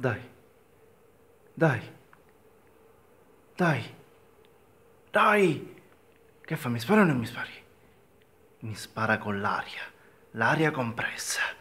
Dai, dai, dai, dai. Che fa? Mi spara o non mi spari? Mi spara con l'aria, l'aria compressa.